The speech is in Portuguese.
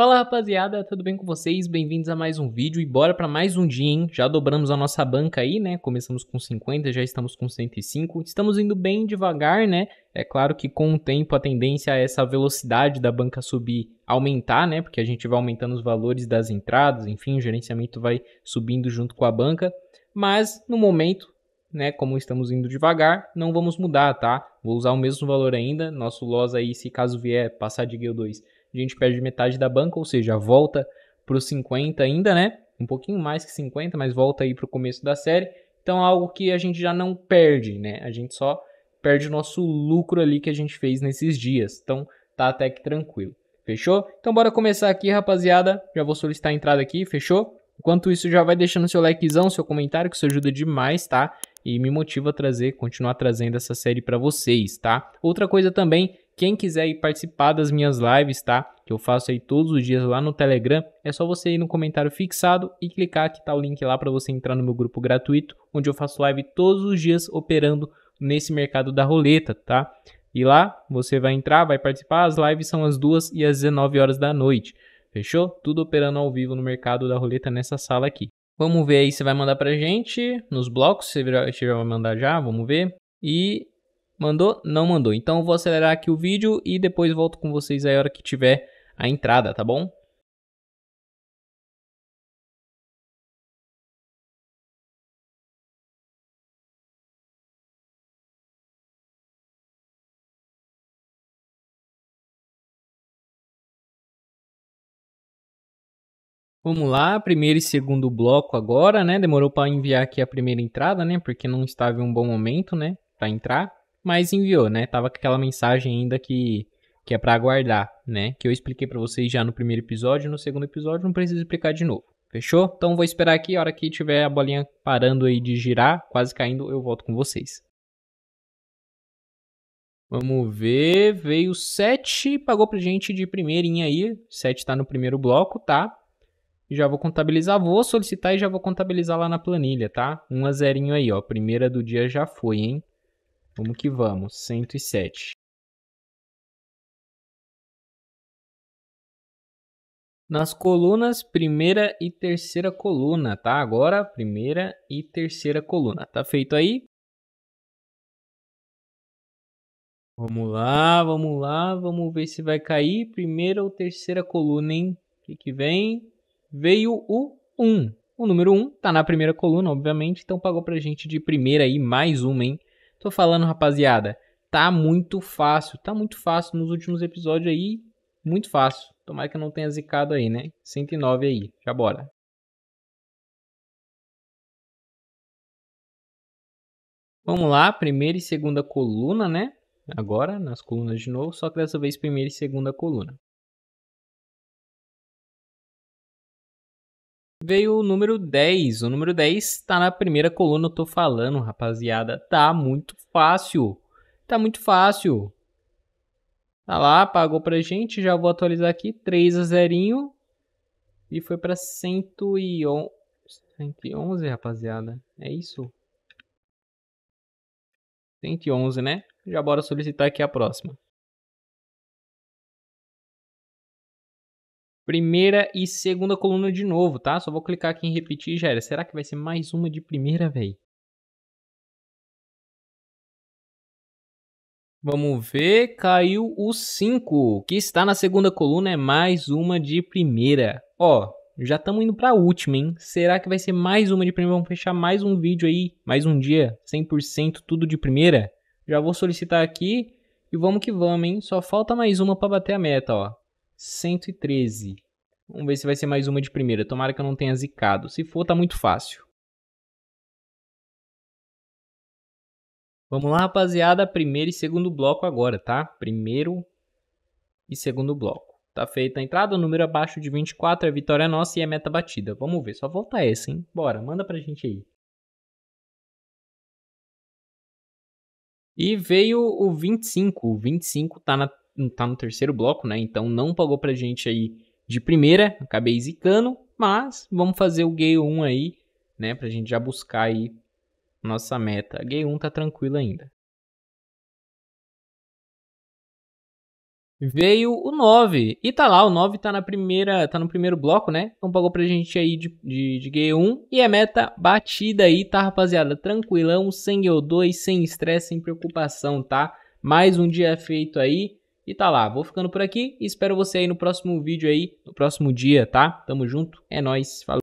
Fala rapaziada, tudo bem com vocês? Bem-vindos a mais um vídeo e bora para mais um dia, hein? Já dobramos a nossa banca aí, né? Começamos com 50, já estamos com 105. Estamos indo bem devagar, né? É claro que com o tempo a tendência é essa velocidade da banca subir aumentar, né? Porque a gente vai aumentando os valores das entradas, enfim, o gerenciamento vai subindo junto com a banca. Mas no momento né, como estamos indo devagar, não vamos mudar, tá? Vou usar o mesmo valor ainda, nosso loss aí, se caso vier passar de guild 2, a gente perde metade da banca, ou seja, volta para os 50 ainda, né? Um pouquinho mais que 50, mas volta aí para o começo da série. Então, é algo que a gente já não perde, né? A gente só perde o nosso lucro ali que a gente fez nesses dias. Então, tá até que tranquilo. Fechou? Então, bora começar aqui, rapaziada. Já vou solicitar a entrada aqui, fechou? Enquanto isso, já vai deixando seu likezão, seu comentário, que isso ajuda demais, tá? E me motiva a trazer, continuar trazendo essa série para vocês, tá? Outra coisa também quem quiser ir participar das minhas lives, tá? Que eu faço aí todos os dias lá no Telegram, é só você ir no comentário fixado e clicar que tá o link lá para você entrar no meu grupo gratuito, onde eu faço live todos os dias operando nesse mercado da roleta, tá? E lá você vai entrar, vai participar, as lives são às 2 e às 19 horas da noite. Fechou? Tudo operando ao vivo no mercado da roleta nessa sala aqui. Vamos ver aí se vai mandar pra gente nos blocos, se tiver vai mandar já, vamos ver. E Mandou? Não mandou. Então vou acelerar aqui o vídeo e depois volto com vocês aí a hora que tiver a entrada, tá bom? Vamos lá, primeiro e segundo bloco agora, né? Demorou para enviar aqui a primeira entrada, né? Porque não estava em um bom momento, né? Para entrar mas enviou, né? Tava com aquela mensagem ainda que, que é para aguardar, né? Que eu expliquei para vocês já no primeiro episódio, no segundo episódio não preciso explicar de novo. Fechou? Então vou esperar aqui, a hora que tiver a bolinha parando aí de girar, quase caindo, eu volto com vocês. Vamos ver, veio 7, pagou pra gente de primeirinha aí, 7 tá no primeiro bloco, tá? Já vou contabilizar, vou solicitar e já vou contabilizar lá na planilha, tá? 1 um a aí, ó, primeira do dia já foi, hein? Vamos que vamos. 107. Nas colunas, primeira e terceira coluna, tá? Agora, primeira e terceira coluna. Tá feito aí? Vamos lá, vamos lá, vamos ver se vai cair. Primeira ou terceira coluna, hein? O que, que vem? Veio o 1. O número 1 tá na primeira coluna, obviamente, então pagou pra gente de primeira aí mais uma, hein? Tô falando, rapaziada, tá muito fácil, tá muito fácil nos últimos episódios aí, muito fácil. Tomara que eu não tenha zicado aí, né? 109 aí, já bora. Vamos lá, primeira e segunda coluna, né? Agora, nas colunas de novo, só que dessa vez primeira e segunda coluna. veio o número 10. O número 10 tá na primeira coluna, eu tô falando, rapaziada. Tá muito fácil. Tá muito fácil. Tá lá, pagou pra gente, já vou atualizar aqui, 3 a 0 e foi pra 111, 111, rapaziada. É isso? 111, né? Já bora solicitar aqui a próxima. primeira e segunda coluna de novo, tá? Só vou clicar aqui em repetir já era. Será que vai ser mais uma de primeira, velho? Vamos ver, caiu o 5, que está na segunda coluna, é mais uma de primeira. Ó, já estamos indo para a última, hein? Será que vai ser mais uma de primeira? Vamos fechar mais um vídeo aí, mais um dia, 100% tudo de primeira? Já vou solicitar aqui e vamos que vamos, hein? Só falta mais uma para bater a meta, ó. 113. Vamos ver se vai ser mais uma de primeira. Tomara que eu não tenha zicado. Se for, tá muito fácil. Vamos lá, rapaziada. Primeiro e segundo bloco agora, tá? Primeiro e segundo bloco. Tá feita a entrada, o número abaixo de 24, a vitória é nossa e é meta batida. Vamos ver, só volta essa, hein? Bora, manda pra gente aí. E veio o 25. O 25 tá na tá no terceiro bloco, né? Então não pagou pra gente aí de primeira, acabei zicando, mas vamos fazer o Gay 1 aí, né? Pra gente já buscar aí nossa meta. A Gay 1 tá tranquila ainda. Veio o 9. E tá lá, o 9 tá na primeira, tá no primeiro bloco, né? Então pagou pra gente aí de, de, de Gay 1. E é meta batida aí, tá, rapaziada? Tranquilão, sem eu 2, sem estresse, sem preocupação, tá? Mais um dia feito aí. E tá lá, vou ficando por aqui e espero você aí no próximo vídeo aí, no próximo dia, tá? Tamo junto, é nóis, falou.